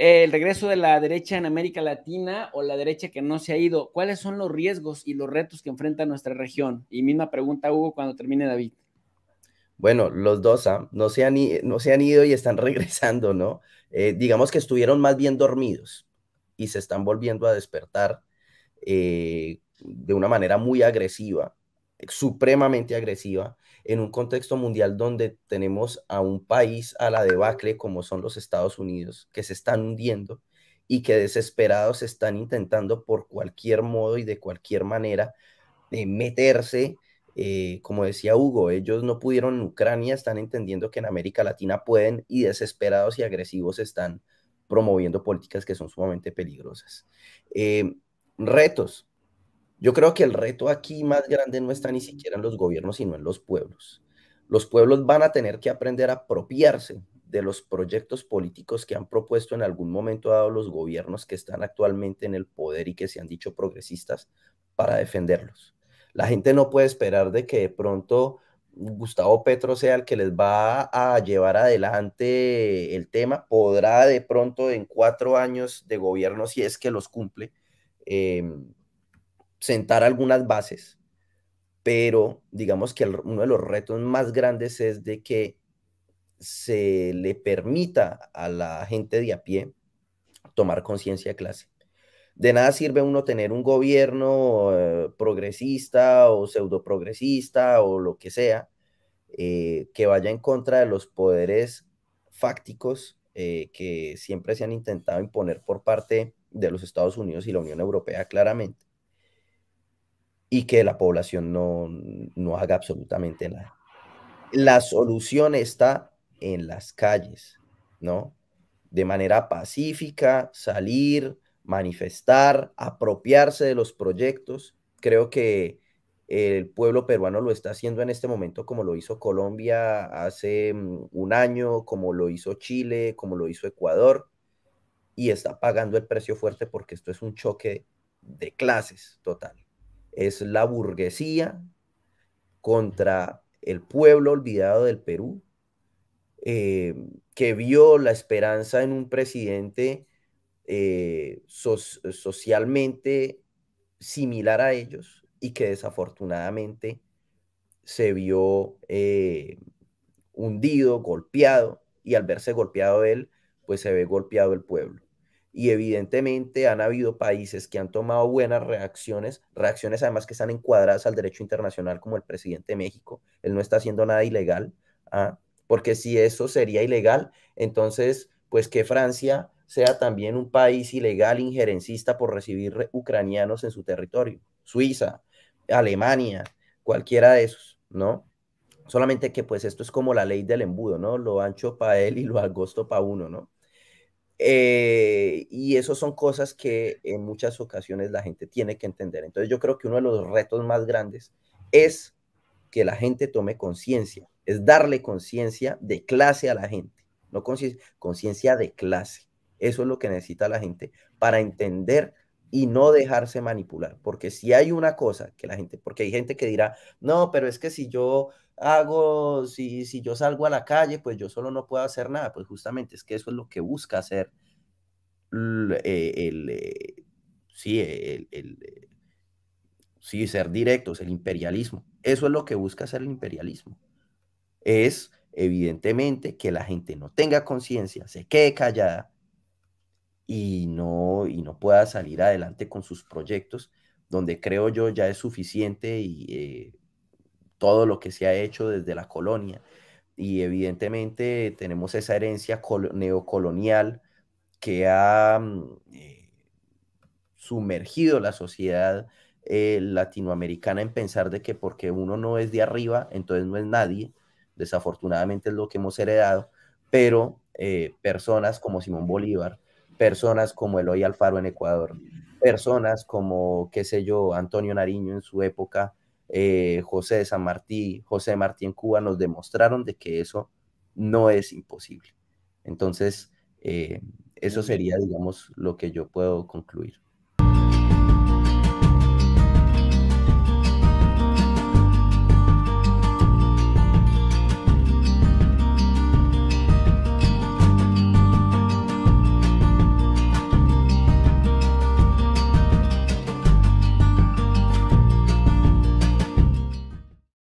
el regreso de la derecha en América Latina o la derecha que no se ha ido, ¿cuáles son los riesgos y los retos que enfrenta nuestra región? Y misma pregunta, Hugo, cuando termine David. Bueno, los dos ¿ah? no, se han, no se han ido y están regresando, ¿no? Eh, digamos que estuvieron más bien dormidos y se están volviendo a despertar eh, de una manera muy agresiva, supremamente agresiva, en un contexto mundial donde tenemos a un país a la debacle como son los Estados Unidos, que se están hundiendo y que desesperados están intentando por cualquier modo y de cualquier manera eh, meterse. Eh, como decía Hugo, ellos no pudieron en Ucrania, están entendiendo que en América Latina pueden y desesperados y agresivos están promoviendo políticas que son sumamente peligrosas. Eh, retos, yo creo que el reto aquí más grande no está ni siquiera en los gobiernos, sino en los pueblos. Los pueblos van a tener que aprender a apropiarse de los proyectos políticos que han propuesto en algún momento dado los gobiernos que están actualmente en el poder y que se han dicho progresistas para defenderlos. La gente no puede esperar de que de pronto Gustavo Petro sea el que les va a llevar adelante el tema. Podrá de pronto en cuatro años de gobierno, si es que los cumple, eh, sentar algunas bases, pero digamos que uno de los retos más grandes es de que se le permita a la gente de a pie tomar conciencia de clase. De nada sirve uno tener un gobierno eh, progresista o pseudoprogresista o lo que sea eh, que vaya en contra de los poderes fácticos eh, que siempre se han intentado imponer por parte de los Estados Unidos y la Unión Europea claramente y que la población no, no haga absolutamente nada. La solución está en las calles, ¿no? De manera pacífica, salir, manifestar, apropiarse de los proyectos. Creo que el pueblo peruano lo está haciendo en este momento como lo hizo Colombia hace mm, un año, como lo hizo Chile, como lo hizo Ecuador, y está pagando el precio fuerte porque esto es un choque de clases total es la burguesía contra el pueblo olvidado del Perú, eh, que vio la esperanza en un presidente eh, socialmente similar a ellos y que desafortunadamente se vio eh, hundido, golpeado, y al verse golpeado él, pues se ve golpeado el pueblo y evidentemente han habido países que han tomado buenas reacciones, reacciones además que están encuadradas al derecho internacional, como el presidente de México, él no está haciendo nada ilegal, ¿ah? porque si eso sería ilegal, entonces, pues que Francia sea también un país ilegal injerencista por recibir ucranianos en su territorio, Suiza, Alemania, cualquiera de esos, ¿no? Solamente que pues esto es como la ley del embudo, ¿no? Lo ancho para él y lo agosto para uno, ¿no? Eh, y eso son cosas que en muchas ocasiones la gente tiene que entender. Entonces yo creo que uno de los retos más grandes es que la gente tome conciencia, es darle conciencia de clase a la gente, no conciencia de clase. Eso es lo que necesita la gente para entender y no dejarse manipular, porque si hay una cosa que la gente, porque hay gente que dirá, no, pero es que si yo hago, si, si yo salgo a la calle, pues yo solo no puedo hacer nada. Pues justamente es que eso es lo que busca hacer eh, el, eh, sí, el, eh, sí, ser directos, el imperialismo. Eso es lo que busca hacer el imperialismo. Es, evidentemente, que la gente no tenga conciencia, se quede callada y no, y no pueda salir adelante con sus proyectos, donde creo yo ya es suficiente y todo lo que se ha hecho desde la colonia. Y evidentemente tenemos esa herencia neocolonial que ha mm, eh, sumergido la sociedad eh, latinoamericana en pensar de que porque uno no es de arriba, entonces no es nadie. Desafortunadamente es lo que hemos heredado, pero eh, personas como Simón Bolívar, personas como Eloy Alfaro en Ecuador, personas como, qué sé yo, Antonio Nariño en su época, eh, José de San Martín, José Martí en Cuba nos demostraron de que eso no es imposible. Entonces, eh, eso sería, digamos, lo que yo puedo concluir.